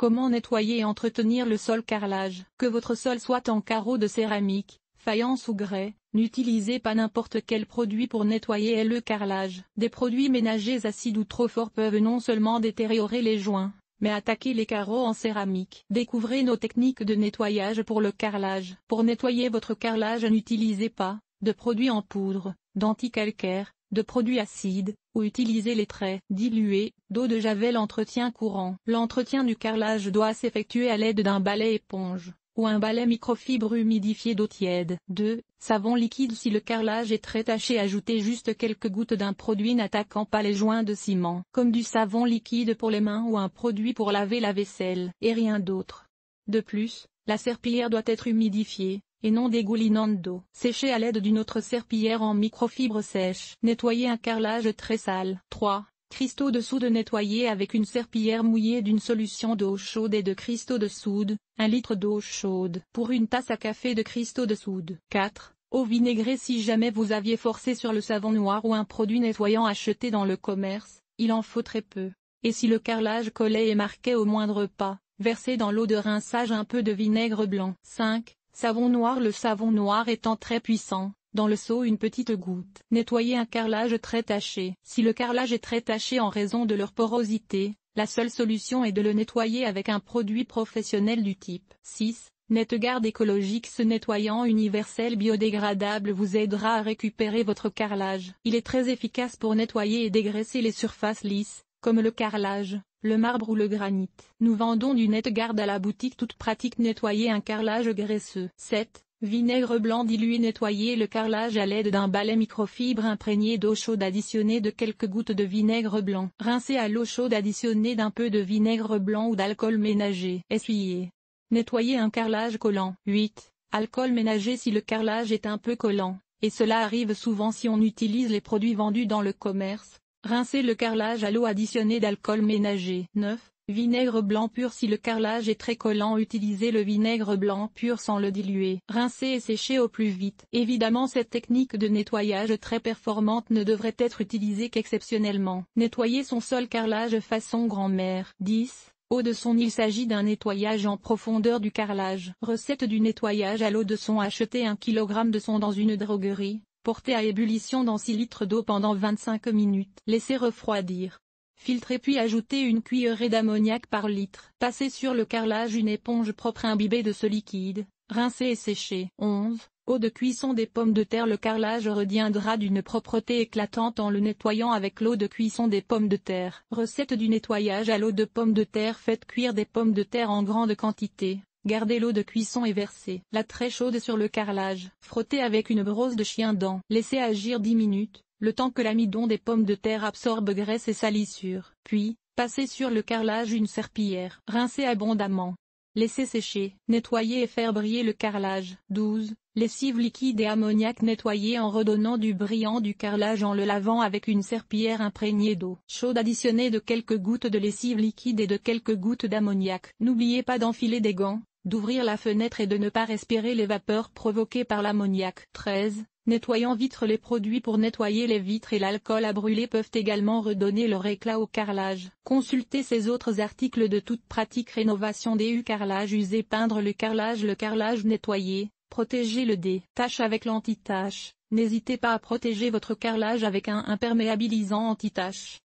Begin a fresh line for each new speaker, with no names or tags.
Comment nettoyer et entretenir le sol carrelage Que votre sol soit en carreaux de céramique, faïence ou grès, n'utilisez pas n'importe quel produit pour nettoyer le carrelage. Des produits ménagers acides ou trop forts peuvent non seulement détériorer les joints, mais attaquer les carreaux en céramique. Découvrez nos techniques de nettoyage pour le carrelage. Pour nettoyer votre carrelage n'utilisez pas de produits en poudre, d'anticalcaire, de produits acides, ou utiliser les traits dilués d'eau de javel entretien courant. L'entretien du carrelage doit s'effectuer à l'aide d'un balai éponge ou un balai microfibre humidifié d'eau tiède. 2. Savon liquide Si le carrelage est très taché ajoutez juste quelques gouttes d'un produit n'attaquant pas les joints de ciment, comme du savon liquide pour les mains ou un produit pour laver la vaisselle, et rien d'autre. De plus, la serpillière doit être humidifiée, et non dégoulinante d'eau. Séchez à l'aide d'une autre serpillière en microfibre sèche. Nettoyez un carrelage très sale. 3. Cristaux de soude nettoyés avec une serpillière mouillée d'une solution d'eau chaude et de cristaux de soude, Un litre d'eau chaude pour une tasse à café de cristaux de soude. 4. Eau vinaigrée si jamais vous aviez forcé sur le savon noir ou un produit nettoyant acheté dans le commerce, il en faut très peu. Et si le carrelage collait et marquait au moindre pas, versez dans l'eau de rinçage un peu de vinaigre blanc. 5. Savon noir Le savon noir étant très puissant, dans le seau une petite goutte. Nettoyer un carrelage très taché. Si le carrelage est très taché en raison de leur porosité, la seule solution est de le nettoyer avec un produit professionnel du type 6. netgarde écologique ce nettoyant universel biodégradable vous aidera à récupérer votre carrelage. Il est très efficace pour nettoyer et dégraisser les surfaces lisses, comme le carrelage le marbre ou le granit. Nous vendons du net-garde à la boutique toute pratique nettoyer un carrelage graisseux. 7. Vinaigre blanc dilué nettoyer le carrelage à l'aide d'un balai microfibre imprégné d'eau chaude additionnée de quelques gouttes de vinaigre blanc. Rincer à l'eau chaude additionnée d'un peu de vinaigre blanc ou d'alcool ménager. Essuyer. Nettoyer un carrelage collant. 8. Alcool ménager si le carrelage est un peu collant, et cela arrive souvent si on utilise les produits vendus dans le commerce. Rincez le carrelage à l'eau additionnée d'alcool ménager. 9. Vinaigre blanc pur Si le carrelage est très collant utilisez le vinaigre blanc pur sans le diluer. Rincez et séchez au plus vite. Évidemment cette technique de nettoyage très performante ne devrait être utilisée qu'exceptionnellement. Nettoyer son sol carrelage façon grand-mère. 10. Eau de son Il s'agit d'un nettoyage en profondeur du carrelage. Recette du nettoyage à l'eau de son Achetez 1 kg de son dans une droguerie, Portez à ébullition dans 6 litres d'eau pendant 25 minutes. Laissez refroidir. Filtrez puis ajoutez une cuillerée d'ammoniac par litre. Passez sur le carrelage une éponge propre imbibée de ce liquide. Rincez et séchez. 11. Eau de cuisson des pommes de terre Le carrelage reviendra d'une propreté éclatante en le nettoyant avec l'eau de cuisson des pommes de terre. Recette du nettoyage à l'eau de pommes de terre Faites cuire des pommes de terre en grande quantité. Gardez l'eau de cuisson et versez la très chaude sur le carrelage. Frottez avec une brosse de chien-dent. Laissez agir 10 minutes, le temps que l'amidon des pommes de terre absorbe graisse et salissure. Puis, passez sur le carrelage une serpillière. Rincez abondamment. Laissez sécher, Nettoyez et faire briller le carrelage. 12. Lessive liquide et ammoniaque nettoyé en redonnant du brillant du carrelage en le lavant avec une serpillière imprégnée d'eau chaude additionnée de quelques gouttes de lessive liquide et de quelques gouttes d'ammoniac. N'oubliez pas d'enfiler des gants, d'ouvrir la fenêtre et de ne pas respirer les vapeurs provoquées par l'ammoniac. 13. Nettoyant vitres Les produits pour nettoyer les vitres et l'alcool à brûler peuvent également redonner leur éclat au carrelage. Consultez ces autres articles de toute pratique rénovation DU carrelage usé peindre le carrelage le carrelage nettoyé, protéger le dé. Tâche avec l'antitâche n'hésitez pas à protéger votre carrelage avec un imperméabilisant antitâche.